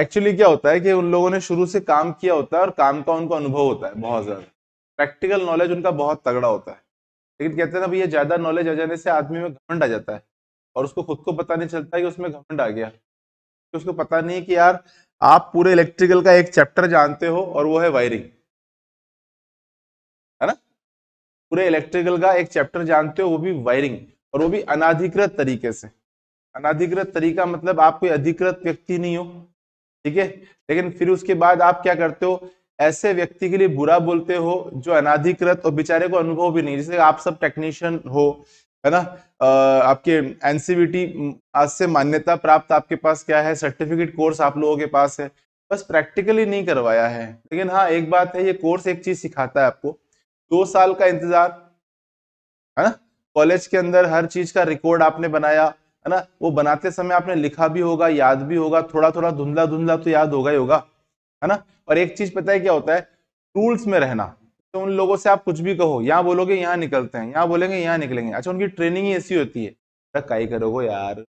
actually क्या होता है कि उन लोगों ने शुरू से काम किया होता है और काम का उनको अनुभव होता है बहुत ज्यादा प्रैक्टिकल नॉलेज उनका बहुत तगड़ा होता है लेकिन कहते हैं ना भैया ज्यादा नॉलेज आ जाने से आदमी में घमंड आ जाता है और उसको खुद को पता नहीं चलता कि उसमें घमंड आ गया तो उसको पता नहीं कि यार आप पूरे इलेक्ट्रिकल का एक चैप्टर जानते हो और वो है वायरिंग है ना पूरे इलेक्ट्रिकल का एक चैप्टर जानते हो वो भी वायरिंग और वो भी अनाधिकृत तरीके से अनाधिकृत तरीका मतलब आप कोई अधिकृत व्यक्ति नहीं हो ठीक है लेकिन फिर उसके बाद आप क्या करते हो ऐसे व्यक्ति के लिए बुरा बोलते हो जो अनाधिकृत और बेचारे को अनुभव भी नहीं जैसे आप सब टेक्नीशियन हो है ना आपके एनसीबीटी e आज से मान्यता प्राप्त आपके पास क्या है सर्टिफिकेट कोर्स आप लोगों के पास है बस प्रैक्टिकली नहीं करवाया है लेकिन हाँ एक बात है ये कोर्स एक चीज सिखाता है आपको दो साल का इंतजार है ना कॉलेज के अंदर हर चीज का रिकॉर्ड आपने बनाया है ना वो बनाते समय आपने लिखा भी होगा याद भी होगा थोड़ा थोड़ा धुंधला धुंधला तो याद होगा ही होगा है ना और एक चीज पता है क्या होता है रूल्स में रहना तो उन लोगों से आप कुछ भी कहो यहाँ बोलोगे यहाँ निकलते हैं यहाँ बोलेंगे यहाँ निकलेंगे अच्छा उनकी ट्रेनिंग ही ऐसी होती है अरे काई करोगे यार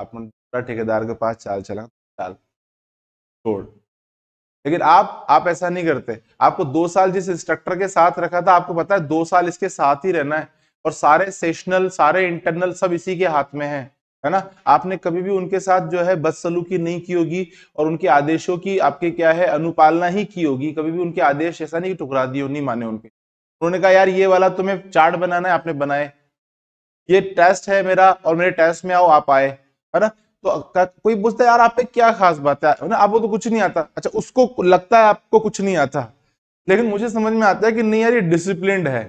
आपने ठेकेदार के पास चाल चला चाल छोड़ लेकिन आप आप ऐसा नहीं करते आपको दो साल जिस इंस्ट्रक्टर के साथ रखा था आपको पता है दो साल इसके साथ ही रहना है और सारे सेशनल सारे इंटरनल सब इसी के हाथ में है है ना आपने कभी भी उनके साथ जो है सलूकी नहीं की होगी और उनके आदेशों की आपके क्या है अनुपालना ही की होगी कभी भी उनके आदेश ऐसा नहीं टुकरा दिए नहीं माने उनके उन्होंने कहा यार ये वाला तुम्हें चार्ट बनाना है आपने बनाए ये टेस्ट है मेरा और मेरे टेस्ट में आओ आप आए है ना तो कोई पूछता है यार आप क्या खास बात है ना आपको तो कुछ नहीं आता अच्छा उसको लगता है आपको कुछ नहीं आता लेकिन मुझे समझ में आता है कि नहीं यार ये डिसिप्लिन है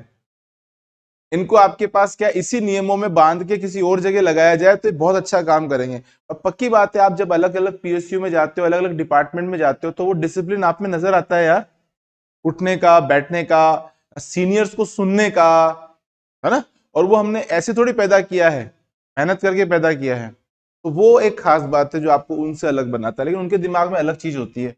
इनको आपके पास क्या इसी नियमों में बांध के किसी और जगह लगाया जाए तो बहुत अच्छा काम करेंगे और पक्की बात है आप जब अलग अलग पीएसयू में जाते हो अलग अलग डिपार्टमेंट में जाते हो तो वो डिसिप्लिन आप में नजर आता है यार उठने का बैठने का सीनियर्स को सुनने का है ना और वो हमने ऐसे थोड़ी पैदा किया है मेहनत करके पैदा किया है तो वो एक खास बात है जो आपको उनसे अलग बनाता है लेकिन उनके दिमाग में अलग चीज होती है